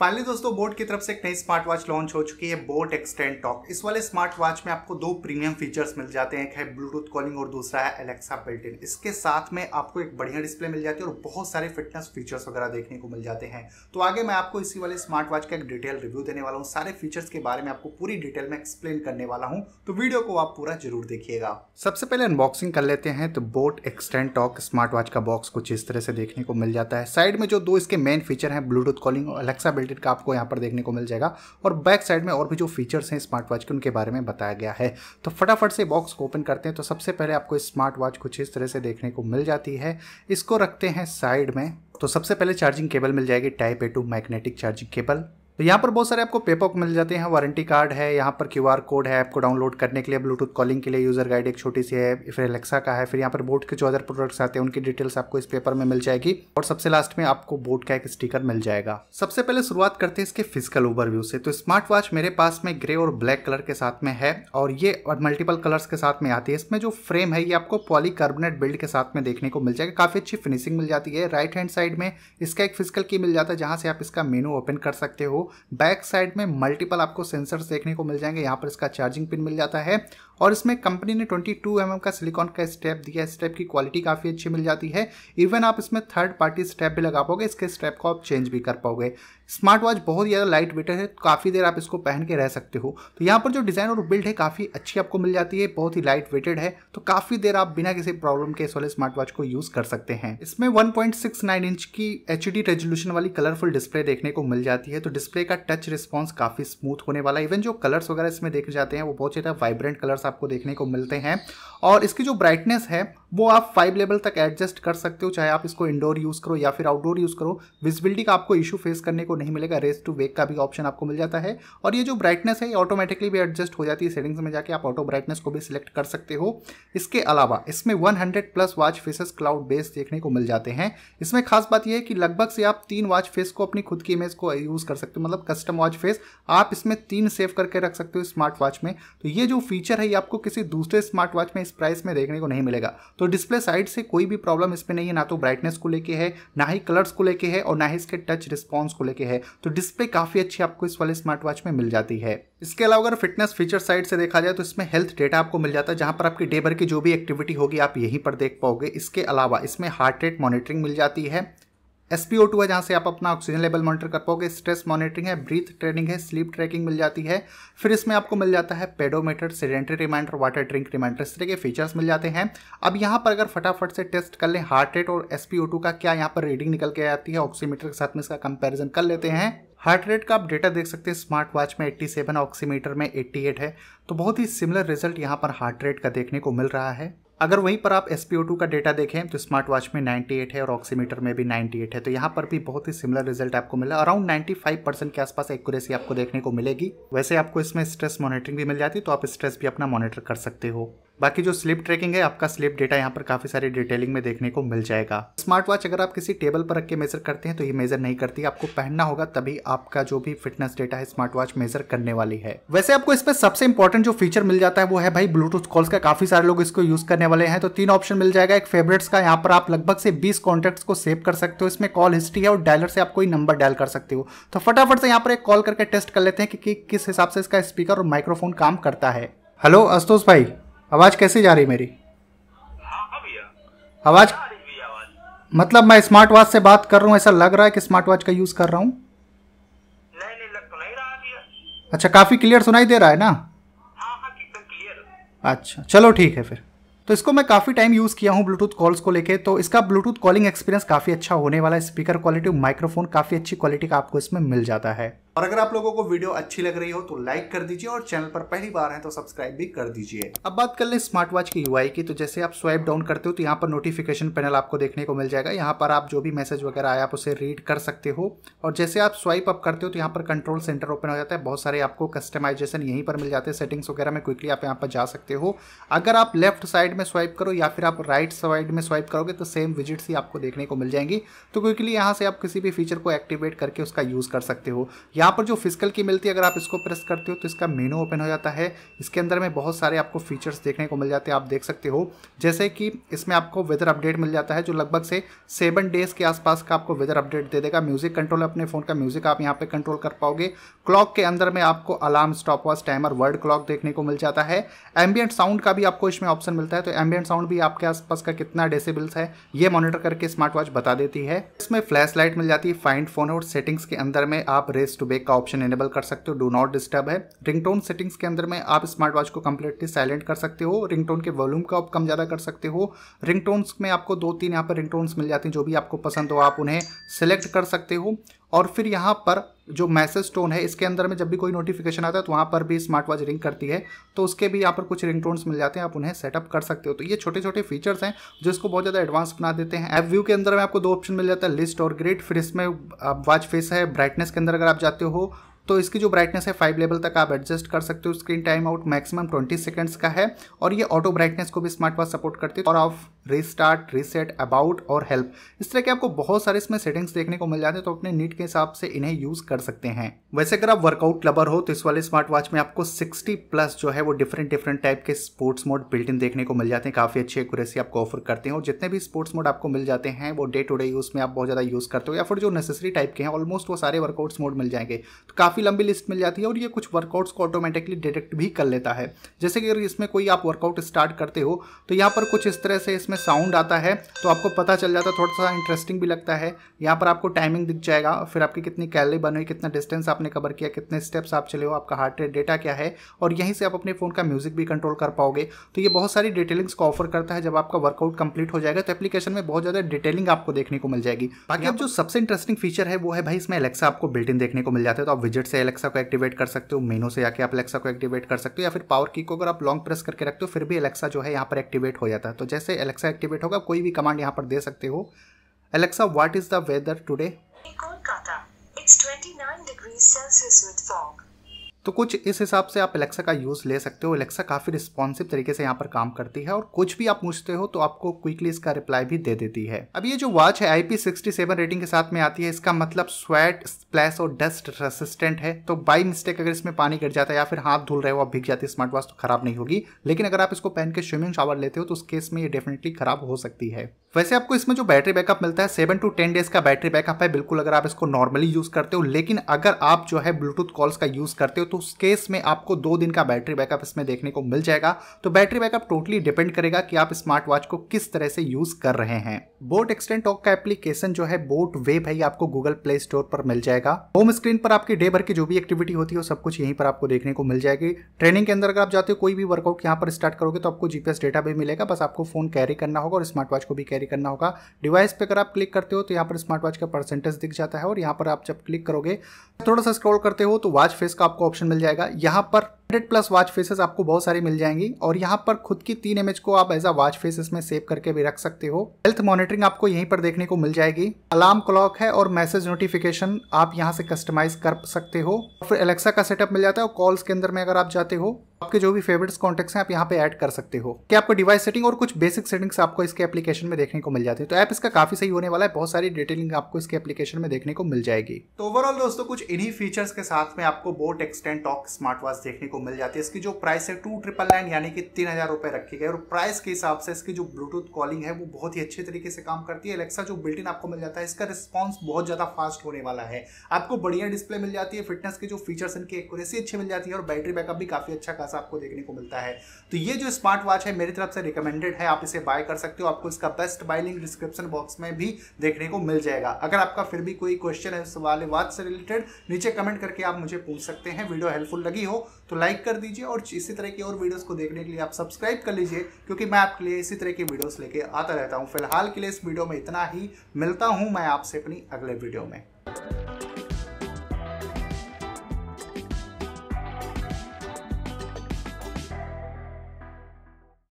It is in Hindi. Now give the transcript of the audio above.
फाइनली दोस्तों बोट की तरफ से एक नई स्मार्ट वॉच लॉन्च हो चुकी है बोट एक्सटेंड टॉक इस वाले स्मार्ट वॉच में आपको दो प्रीमियम फीचर्स मिल जाते हैं एक है ब्लूटूथ कॉलिंग और दूसरा है एलेक्सा बिल्टिन इसके साथ में आपको एक बढ़िया डिस्प्ले मिल जाती है और बहुत सारे फिटनेस फीचर्स वगैरह देखने को मिल जाते हैं तो आगे मैं आपको इसी वाले स्मार्ट वॉच का एक डिटेल रिव्यू देने वाला हूँ सारे फीचर्स के बारे में आपको पूरी डिटेल में एक्सप्लेन करने वाला हूँ तो वीडियो को आप पूरा जरूर देखिएगा सबसे पहले अनबॉक्सिंग कर लेते हैं तो boat extend talk smart watch का बॉक्स कुछ इस तरह से देखने को मिल जाता है साइड में जो दो इसके मेन फीचर है ब्लूटूथ कॉलिंग और एलेक्सा प्रिंटेड का आपको यहाँ पर देखने को मिल जाएगा और बैक साइड में और भी जो फीचर्स हैं स्मार्ट वॉच के उनके बारे में बताया गया है तो फटाफट से बॉक्स को ओपन करते हैं तो सबसे पहले आपको स्मार्ट वॉच कुछ इस तरह से देखने को मिल जाती है इसको रखते हैं साइड में तो सबसे पहले चार्जिंग केबल मिल जाएगी type A to magnetic charging cable तो यहाँ पर बहुत सारे आपको पेपर मिल जाते हैं वारंटी कार्ड है यहाँ पर क्यू कोड है आपको डाउनलोड करने के लिए ब्लूटूथ कॉलिंग के लिए यूज़र गाइड एक छोटी सी है फिर एलेक्सा का है फिर यहाँ पर बोट के जो अदर प्रोडक्ट्स आते हैं उनकी डिटेल्स आपको इस पेपर में मिल जाएगी और सबसे लास्ट में आपको बोट का एक स्टिकर मिल जाएगा सबसे पहले शुरुआत करते हैं इसके फिजिकल ओवरव्यू से तो स्मार्ट वॉच मेरे पास में ग्रे और ब्लैक कलर के साथ में है और ये मल्टीपल कलर्स के साथ में आती है इसमें जो फ्रेम है ये आपको पॉली बिल्ड के साथ में देखने को मिल जाएगा काफ़ी अच्छी फिनिशिंग मिल जाती है राइट हैंड साइड में इसका एक फिजिकल की मिल जाता है जहाँ से आप इसका मेनू ओपन कर सकते हो बैक साइड में मल्टीपल आपको सेंसर्स देखने को मिल जाएंगे यहाँ पर इसका चार्जिंग पिन मिल जाता है और इसमें कंपनी ने 22 टू mm का सिलिकॉन का स्टेप दिया स्टेप की क्वालिटी काफ़ी अच्छी मिल जाती है इवन आप इसमें थर्ड पार्टी स्टेप भी लगा पाओगे इसके स्टेप को आप चेंज भी कर पाओगे स्मार्ट वॉच बहुत ज़्यादा लाइट वेटर है काफ़ी देर आप इसको पहन के रह सकते हो तो यहाँ पर जो डिज़ाइन और बिल्ड है काफ़ी अच्छी आपको मिल जाती है बहुत ही लाइट वेटेड है तो काफ़ी देर आप बिना किसी प्रॉब्लम के इस वाले स्मार्ट वॉच को यूज़ कर सकते हैं इसमें 1.69 इंच की एच रेजोल्यूशन वाली कलरफुल डिस्प्ले देखने को मिल जाती है तो डिस्प्ले डिस्प्ले का टच रिस्पॉन्स काफ़ी स्मूथ होने वाला है इवन जो कलर्स वगैरह इसमें देखे जाते हैं वो बहुत ज़्यादा वाइब्रेंट कलर्स आपको देखने को मिलते हैं और इसकी जो ब्राइटनेस है वो आप फाइव लेवल तक एडजस्ट कर सकते हो चाहे आप इसको इंडोर यूज़ करो या फिर आउटडोर यूज़ करो विजिबिलिटी का आपको इशू फेस करने को नहीं मिलेगा रेस टू वेक का भी ऑप्शन आपको मिल जाता है और ये जो ब्राइटनेस है ये ऑटोमेटिकली भी एडजस्ट हो जाती है सेटिंग्स में जाके आप ऑटो ब्राइटनेस को भी सिलेक्ट कर सकते हो इसके अलावा इसमें one plus watch faces cloud base देखने को मिल जाते हैं इसमें खास बात यह है कि लगभग से आप तीन वाच फेस को अपनी खुद की इमेज को यूज़ कर सकते हो मतलब कस्टम वॉच फेस आप इसमें तीन सेव करके रख सकते हो स्मार्ट वॉच में तो ये जो फीचर है ये आपको किसी दूसरे स्मार्ट वॉच में इस प्राइस में देखने को नहीं मिलेगा तो डिस्प्ले साइड से कोई भी प्रॉब्लम इसमें नहीं है ना तो ब्राइटनेस को लेके है ना ही कलर्स को लेके है और ना ही इसके टच रिस्पॉन्स को लेके है तो डिस्प्ले काफ़ी अच्छी आपको इस वाले स्मार्ट वॉच में मिल जाती है इसके अलावा अगर फिटनेस फीचर साइड से देखा जाए तो इसमें हेल्थ डेटा आपको मिल जाता है जहां पर आपकी डे भर की जो भी एक्टिविटी होगी आप यहीं पर देख पाओगे इसके अलावा इसमें हार्ट रेट मॉनिटरिंग मिल जाती है एस पी ओ टू है जहाँ से आप अपना ऑक्सीजन लेवल मॉनिटर कर पाओगे स्ट्रेस मॉनिटरिंग है ब्रीथ ट्रेनिंग है स्लीप ट्रैकिंग मिल जाती है फिर इसमें आपको मिल जाता है pedometer sedentary reminder water drink reminder इस तरह के फीचर्स मिल जाते हैं अब यहाँ पर अगर फटाफट से टेस्ट कर लें हार्ट रेट और एस पी ओ टू का क्या यहाँ पर रीडिंग निकल के आती है ऑक्सीमीटर के साथ में इसका कंपेरिजन कर लेते हैं हार्ट रेट का आप डेटा देख सकते हैं स्मार्ट वॉच में 87 ऑक्सीमीटर में 88 है तो बहुत ही सिमिलर रिजल्ट यहाँ पर हार्ट रेट का देखने को मिल रहा है अगर वहीं पर आप SpO2 का डेटा देखें तो स्मार्ट वॉच में 98 है और ऑक्सीमीटर में भी 98 है तो यहाँ पर भी बहुत ही सिमिलर रिजल्ट आपको मिला अराउंड 95 परसेंट के आसपास एक्यूरेसी आपको देखने को मिलेगी वैसे आपको इसमें स्ट्रेस मॉनिटरिंग भी मिल जाती है तो आप स्ट्रेस भी अपना मॉनिटर कर सकते हो बाकी जो स्लिप ट्रैकिंग है आपका स्लिप डेटा यहाँ पर काफ़ी सारी डिटेलिंग में देखने को मिल जाएगा स्मार्ट वॉच अगर आप किसी टेबल पर रख के मेजर करते हैं तो ये मेजर नहीं करती आपको पहनना होगा तभी आपका जो भी फिटनेस डेटा है स्मार्ट वॉच मेजर करने वाली है वैसे आपको इस पर सबसे इंपॉर्टेंट जो फीचर मिल जाता है वो है भाई ब्लूटूथ कॉल्स का काफी सारे लोग इसको यूज करने वाले हैं तो तीन ऑप्शन मिल जाएगा एक फेवरेट्स का यहाँ पर आप लगभग से बीस कॉन्टेक्ट को सेव कर सकते हो इसमें कॉल हिस्ट्री है और डायलर से आप कोई नंबर डायल कर सकते हो तो फटाफट से यहाँ पर एक कॉल करके टेस्ट कर लेते हैं कि, कि किस हिसाब से इसका स्पीकर और माइक्रोफोन काम करता है हेलो अस्तोष भाई आवाज़ कैसे जा रही मेरी हाँ, हाँ आवाज़ मतलब मैं स्मार्ट वॉच से बात कर रहा हूँ ऐसा लग रहा है कि स्मार्ट वॉच का यूज़ कर रहा हूँ तो अच्छा काफ़ी क्लियर सुनाई दे रहा है ना हाँ, अच्छा चलो ठीक है फिर तो इसको मैं काफ़ी टाइम यूज़ किया हूँ ब्लूटूथ कॉल्स को लेके तो इसका ब्लूटूथ कॉलिंग एक्सपीरियंस काफ़ी अच्छा होने वाला है स्पीकर क्वालिटी माइक्रोफोन काफ़ी अच्छी क्वालिटी का आपको इसमें मिल जाता है और अगर आप लोगों को वीडियो अच्छी लग रही हो तो लाइक कर दीजिए और चैनल पर पहली बार है तो सब्सक्राइब भी कर दीजिए अब बात कर ले स्मार्ट वॉच की यूआई की तो जैसे आप स्वाइप डाउन करते हो तो यहाँ पर नोटिफिकेशन पैनल आपको देखने को मिल जाएगा यहाँ पर आप जो भी मैसेज वगैरह आया आप उसे रीड कर सकते हो और जैसे आप स्वाइप अप करते हो तो यहाँ पर कंट्रोल सेंटर ओपन हो जाता है बहुत सारे आपको कस्टमाइजेशन यहीं पर मिल जाते हैं सेटिंग्स वगैरह में क्विकली आप यहाँ पर जा सकते हो अगर आप लेफ्ट साइड में स्वाइप करो या फिर आप राइट साइड में स्वाइप करोगे तो सेम विजिट्स ही आपको देखने को मिल जाएंगी तो क्विकली यहाँ से आप किसी भी फीचर को एक्टिवेट करके उसका यूज़ कर सकते हो या यहाँ पर जो फिजिकल की मिलती है अगर आप इसको प्रेस करते हो तो इसका मेनू ओपन हो जाता है इसके अंदर में बहुत सारे आपको फीचर्स देखने को मिल जाते हैं आप देख सकते हो जैसे कि इसमें आपको वेदर अपडेट मिल जाता है जो लगभग से सेवन डेज के आसपास का आपको वेदर अपडेट दे देगा म्यूजिक कंट्रोल अपने फ़ोन का म्यूजिक आप यहाँ पर कंट्रोल कर पाओगे क्लॉक के अंदर में आपको alarm stop watch timer world clock देखने को मिल जाता है एम्बियंट साउंड का भी आपको इसमें ऑप्शन मिलता है तो एम्बियंट साउंड भी आपके आसपास का कितना डेसिबल्स है ये मॉनिटर करके स्मार्ट वॉच बता देती है इसमें फ्लैश लाइट मिल जाती है फाइंड फोन और सेटिंग्स के अंदर में आप रेस टू वेक का ऑप्शन इनेबल कर सकते हो डू नॉट डिस्टर्ब है रिंगटोन सेटिंग्स के अंदर में आप स्मार्ट वॉच को कंप्लीटली साइलेंट कर सकते हो रिंगटोन के वॉल्यूम का आप कम ज़्यादा कर सकते हो रिंगटोन्स में आपको दो तीन यहाँ पर रिंगटोन्स मिल जाती हैं जो भी आपको पसंद हो आप उन्हें सेलेक्ट कर सकते हो और फिर यहाँ पर जो मैसेज टोन है इसके अंदर में जब भी कोई नोटिफिकेशन आता है तो वहाँ पर भी स्मार्ट वॉच रिंग करती है तो उसके भी यहाँ पर कुछ रिंग टोन्स मिल जाते हैं आप उन्हें सेटअप कर सकते हो तो ये छोटे छोटे फीचर्स हैं जो इसको बहुत ज़्यादा एडवांस बना देते हैं ऐप व्यू के अंदर में आपको दो ऑप्शन मिल जाता है लिस्ट और ग्रेड फिर इसमें वॉच फेस है ब्राइटनेस के अंदर अगर आप जाते हो तो इसकी जो ब्राइटनेस है फाइव लेवल तक आप एडजस्ट कर सकते हो screen time out maximum twenty seconds का है और ये ऑटो ब्राइटनेस को भी स्मार्ट वॉच सपोर्ट करती है और ऑफ रिस्टार्ट रीसेट अबाउट और हेल्प इस तरह के आपको बहुत सारे इसमें सेटिंग्स देखने को मिल जाते हैं तो अपने नीट के हिसाब से इन्हें यूज कर सकते हैं वैसे अगर आप वर्कआउट लवर हो तो इस वाले स्मार्ट वॉच में आपको 60 प्लस जो है वो डिफरेंट डिफरेंट टाइप के स्पोर्ट्स मोड बिल्ट इन देखने को मिल जाते हैं काफी अच्छी एक्यूरेसी आपको ऑफर करते हैं और जितने भी स्पोर्ट्स मोड आपको मिल जाते हैं वो डे टू डे यूज में आप बहुत ज्यादा यूज करते हो या फिर जो नेसेसरी टाइप के हैं ऑलमोस्ट वो सारे वर्कआउट्स मोड मिल जाएंगे तो काफी लंबी लिस्ट मिल जाती है और ये कुछ वर्कआउट्स को ऑटोमेटिकली डिटेक्ट भी कर लेता है जैसे कि अगर इसमें कोई आप वर्कआउट स्टार्ट करते हो तो यहाँ पर कुछ इस तरह से इसमें इसमें साउंड आता है तो आपको पता चल जाता है थोड़ा सा इंटरेस्टिंग भी लगता है यहाँ पर आपको टाइमिंग दिख जाएगा फिर आपकी कितनी कैलरी बन हुई कितना डिस्टेंस आपने कवर किया कितने स्टेप्स आप चले हो आपका हार्ट रेट डेटा क्या है और यहीं से आप अपने फ़ोन का म्यूज़िक भी कंट्रोल कर पाओगे तो ये बहुत सारी डिटेलिंग्स को ऑफर करता है जब आपका वर्कआउट कंप्लीट हो जाएगा तो एप्लीकेशन में बहुत ज़्यादा डिटेलिंग आपको देखने को मिल जाएगी बाकी अब जो सबसे इंटरेस्टिंग फीचर है वो है भाई इसमें अलेक्सा आपको बिल्ट इन देखने को मिल जाता है तो आप विजिट से अलेक्सा को एक्टिवेट कर सकते हो मेनू से आके आप अलेक्सा को एक्टिवेट कर सकते हो या फिर पावर की को अगर आप लॉन्ग प्रेस करके रखते हो फिर भी अलेक्सा जो है यहाँ पर एक्टिवेट हो जाता है तो जैसे अलेक्सा एलेक्सा एक्टिवेट होगा कोई भी कमांड यहाँ पर दे सकते हो Alexa what is the weather today Kolkata it's 29 degree Celsius with fog तो कुछ इस हिसाब से आप एलेक्सा का यूज़ ले सकते हो एलेक्सा काफ़ी रिस्पॉन्सिव तरीके से यहाँ पर काम करती है और कुछ भी आप पूछते हो तो आपको क्विकली इसका रिप्लाई भी दे देती है अब ये जो वॉच है आई रेटिंग के साथ में आती है इसका मतलब स्वेट स्प्लैश और डस्ट रेसिस्टेंट है तो बाई मिस्टेक अगर इसमें पानी गिर जाता है या फिर हाथ धुल रहे हो आप भीग जाती है स्मार्ट वॉच तो खराब नहीं होगी लेकिन अगर आप इसको पहन के स्विमिंग शावर लेते हो तो उस केस में ये डेफिनेटली खराब हो सकती है वैसे आपको इसमें जो बैटरी बैकअप मिलता है सेवन टू टेन डेज का बैटरी बैकअप है बिल्कुल अगर आप इसको नॉर्मली यूज करते हो लेकिन अगर आप जो है ब्लूटूथ कॉल्स का यूज करते हो तो उस केस में आपको दो दिन का बैटरी बैकअप इसमें देखने को मिल जाएगा तो बैटरी बैकअप टोटली डिपेंड करेगा कि आप स्मार्ट वॉच को किस तरह से यूज कर रहे हैं बोट एक्सटेंट ऑक का एप्लीकेशन जो है बोट वे भाई आपको गूगल प्ले स्टोर पर मिल जाएगा होम स्क्रीन पर आपकी डे भर की जो भी एक्टिविटी होती है सब कुछ यहीं पर आपको देखने को मिल जाएगी ट्रेनिंग के अंदर अगर आप जाते हो कोई भी वर्कआउट यहाँ पर स्टार्ट करोगे तो आपको जीपीएस डेटा भी मिलेगा बस आपको फोन कैरी करना होगा और स्मार्ट वॉच को भी कैरी करना होगा डिवाइस पर अगर आप क्लिक करते हो तो यहाँ पर स्मार्ट वॉच का परसेंटेज दिख जाता है और यहाँ पर आप जब क्लिक करोगे थोड़ा सा स्क्रॉल करते हो तो वॉच फेस का आपको ऑप्शन ऑप्शन मिल जाएगा यहाँ पर हंड्रेड प्लस वॉच फेसेस आपको बहुत सारी मिल जाएंगी और यहाँ पर खुद की तीन इमेज को आप एज अ वॉच फेसेस में सेव करके भी रख सकते हो हेल्थ मॉनिटरिंग आपको यहीं पर देखने को मिल जाएगी अलार्म क्लॉक है और मैसेज नोटिफिकेशन आप यहाँ से कस्टमाइज कर सकते हो फिर एलेक्सा का सेटअप मिल जाता है और कॉल्स के अंदर में अगर आप जाते हो आपके जो भी फेवरेट्स कॉन्टेक्ट्स हैं आप यहाँ पे ऐड कर सकते हो कि आपको डिवाइस सेटिंग और कुछ बेसिक सेटिंग्स आपको इसके एप्लीकेशन में देखने को मिल जाती है तो ऐप इसका काफी सही होने वाला है बहुत सारी डिटेलिंग आपको इसके एप्लीकेशन में देखने को मिल जाएगी तो ओवरऑल दोस्तों कुछ इन्हीं फीचर्स के साथ में आपको boAt Xtend talk smart watch देखने को को मिल जाती है इसकी जो प्राइस है टू ट्रिपल नाइन यानी कि तीन हज़ार रुपये रखी गई और प्राइस के हिसाब से इसकी जो ब्लूटूथ कॉलिंग है वो बहुत ही अच्छे तरीके से काम करती है एलेक्सा जो बिल्टिन आपको मिल जाता है इसका रिस्पॉन्स बहुत ज़्यादा फास्ट होने वाला है आपको बढ़िया डिस्प्ले मिल जाती है फिटनेस के जो फीचर्स इनकी एक्यूरेसी अच्छी मिल जाती है और बैटरी बैकअप भी काफ़ी अच्छा खासा आपको देखने को मिलता है तो ये जो स्मार्ट वॉच है मेरी तरफ से रिकमेंडेड है आप इसे बाय कर सकते हो आपको इसका best buy link description box में भी देखने को मिल जाएगा अगर आपका फिर भी कोई क्वेश्चन है इस वाले वॉच से रिलेटेड नीचे कमेंट करके आप मुझे पूछ सकते हैं वीडियो हेल्पफुल लगी हो तो लाइक कर दीजिए और इसी तरह की और वीडियोस को देखने के लिए आप सब्सक्राइब कर लीजिए क्योंकि मैं आपके लिए इसी तरह की वीडियोस लेके आता रहता हूँ फिलहाल के लिए इस वीडियो में इतना ही मिलता हूँ मैं आपसे अपनी अगले वीडियो में